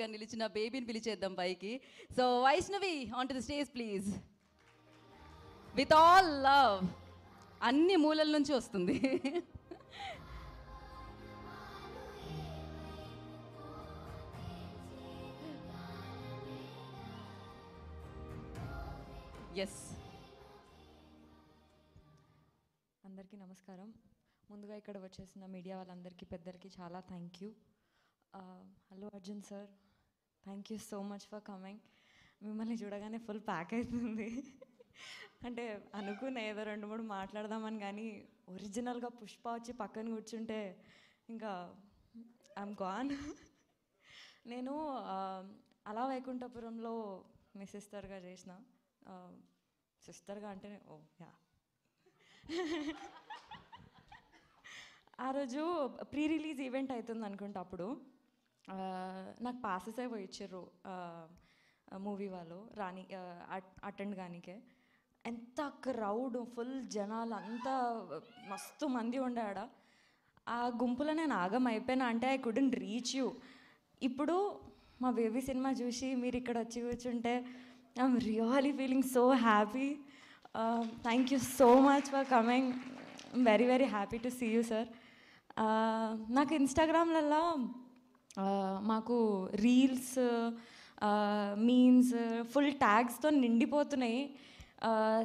గా నిలిచిన బేబీని పిలిచేద్దాం పైకి so Vaishnavi on to the stage please with all love అన్ని మూలల నుంచి వస్తుంది ఎస్ అందరికీ నమస్కారం ముందుగా ఇక్కడ వచ్చేసిన మీడియా వాళ్ళందరికీ పెద్దలకి చాలా thank you hello Arjun sir thank you so much for coming మిమ్మల్ని చూడగానే ఫుల్ ప్యాక్ అవుతుంది అంటే అనుకున్న ఏదో రెండు మూడు మాట్లాడదామని కానీ ఒరిజినల్గా పుష్ప వచ్చి పక్కన కూర్చుంటే ఇంకా ఐమ్ గాన్ నేను అలా వైకుంఠపురంలో మీ సిస్టర్గా చేసిన సిస్టర్గా అంటే ఓ యా ఆ రోజు ప్రీ రిలీజ్ ఈవెంట్ అవుతుంది అనుకుంటా అప్పుడు నాకు పాసెస్ ఏవో ఇచ్చారు మూవీ వాళ్ళు రాని అటెండ్ కానికే ఎంత క్రౌడ్ ఫుల్ జనాలు అంతా మస్తు మంది ఉండాడా ఆ గుంపులో నేను ఆగం అయిపోయినా అంటే ఐ కుడెంట్ రీచ్ యూ ఇప్పుడు మా బేబీ సినిమా చూసి మీరు ఇక్కడ వచ్చి కూర్చుంటే I'm really feeling so happy thank you so much for coming very very happy to see you sir నాకు ఇన్స్టాగ్రామ్లలో మాకు రీల్స్ మీన్స్ ఫుల్ ట్యాగ్స్తో నిండిపోతున్నాయి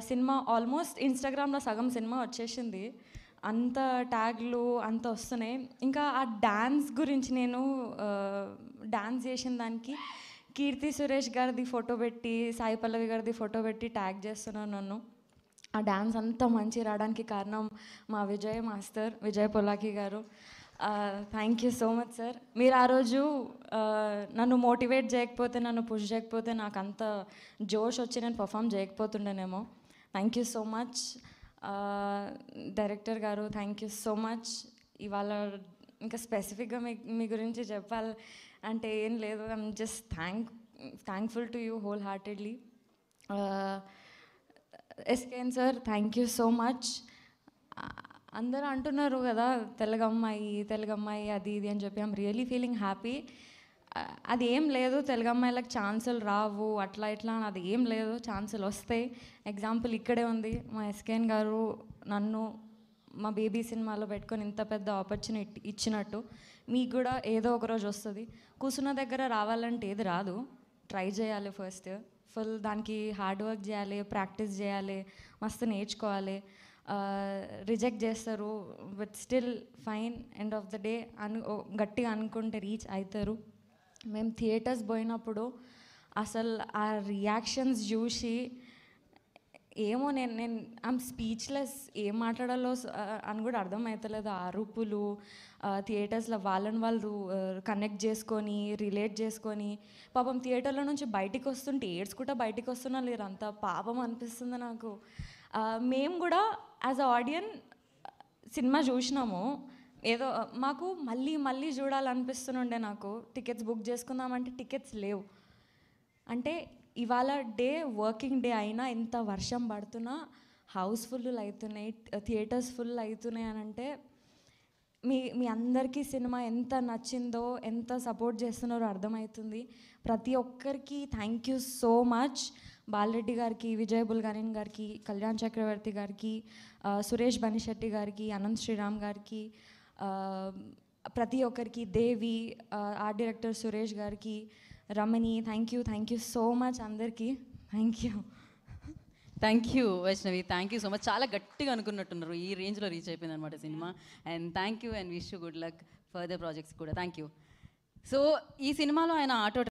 సినిమా ఆల్మోస్ట్ ఇన్స్టాగ్రామ్లో సగం సినిమా వచ్చేసింది అంత ట్యాగ్లు అంత వస్తున్నాయి ఇంకా ఆ డ్యాన్స్ గురించి నేను డ్యాన్స్ చేసిన దానికి కీర్తి సురేష్ గారిది ఫోటో పెట్టి సాయి పల్లవి గారిది ఫోటో పెట్టి ట్యాగ్ చేస్తున్నాను నన్ను ఆ డ్యాన్స్ అంత మంచి రావడానికి కారణం మా Vijay master Vijay Polaki garu thank you so much sir మీరు ఆ రోజు నన్ను మోటివేట్ చేయకపోతే నన్ను పుష్ చేయకపోతే నాకు అంత జోష్ వచ్చి నేను పర్ఫామ్ చేయకపోతుండేనేమో thank you so much director గారు థ్యాంక్ యూ సో మచ్ ఇవాళ ఇంకా స్పెసిఫిక్గా మీ మీ గురించి చెప్పాలి అంటే ఏం లేదు I'm just thank thankful to you wholeheartedly SKN sir thank you so much అందరూ అంటున్నారు కదా తెలుగమ్మాయి తెలుగమ్మాయి అది ఇది అని చెప్పి ఐమ్ రియలీ ఫీలింగ్ హ్యాపీ అది ఏం లేదు తెలుగమ్మాయిలకు ఛాన్సులు రావు అట్లా ఇట్లా అది ఏం లేదు ఛాన్సులు వస్తాయి ఎగ్జాంపుల్ ఇక్కడే ఉంది మా ఎస్కేన్ గారు నన్ను మా బేబీ సినిమాలో పెట్టుకొని ఇంత పెద్ద ఆపర్చునిటీ ఇచ్చినట్టు మీకు కూడా ఏదో ఒక రోజు వస్తుంది కూర్చున్న దగ్గర రావాలంటే ఏది రాదు ట్రై చేయాలి ఫస్ట్ ఫుల్ దానికి హార్డ్ వర్క్ చేయాలి ప్రాక్టీస్ చేయాలి మస్తు నేర్చుకోవాలి రిజెక్ట్ చేస్తారు but still fine end of the day అను గట్టిగా అనుకుంటే రీచ్ అవుతారు మేము థియేటర్స్ పోయినప్పుడు అసలు ఆ రియాక్షన్స్ చూసి ఏమో నేను నేను ఐమ్ స్పీచ్లెస్ ఏం మాట్లాడాలో అని కూడా అర్థమవుతలేదు అరుపులు థియేటర్స్లో వాళ్ళని వాళ్ళు కనెక్ట్ చేసుకొని రిలేట్ చేసుకొని పాపం థియేటర్లో నుంచి బయటికి వస్తుంటే ఏడ్చుకుంటా బయటికి వస్తున్నా లేరు అంత పాపం అనిపిస్తుంది నాకు మేము కూడా యాజ్ అ ఆడియన్ సినిమా చూసినాము ఏదో మాకు మళ్ళీ మళ్ళీ చూడాలనిపిస్తుండే నాకు టికెట్స్ బుక్ చేసుకుందామంటే టికెట్స్ లేవు అంటే ఇవాళ డే వర్కింగ్ డే అయినా ఎంత వర్షం పడుతున్నా హౌస్ ఫుల్ అవుతున్నాయి థియేటర్స్ ఫుల్ అవుతున్నాయి అని అంటే మీ మీ అందరికీ సినిమా ఎంత నచ్చిందో ఎంత సపోర్ట్ చేస్తున్నారో అర్థమవుతుంది ప్రతి ఒక్కరికి thank you so much Balareddy గారికి విజయ్ బుల్గారిన్ గారికి కళ్యాణ్ చక్రవర్తి గారికి సురేష్ బనిశెట్టి గారికి అనంత్ శ్రీరామ్ గారికి ప్రతి ఒక్కరికి దేవి ఆర్ట్ డైరెక్టర్ సురేష్ గారికి Ramani thank you thank you so much అందరికీ thank you thank you Vaishnavi thank you so much చాలా గట్టిగా అనుకున్నట్టున్నారు ఈ రేంజ్లో రీచ్ అయిపోయింది అనమాట cinema and thank you and wish you good luck further projects కూడా థ్యాంక్ యూ సో ఈ సినిమాలో ఆయన ఆటో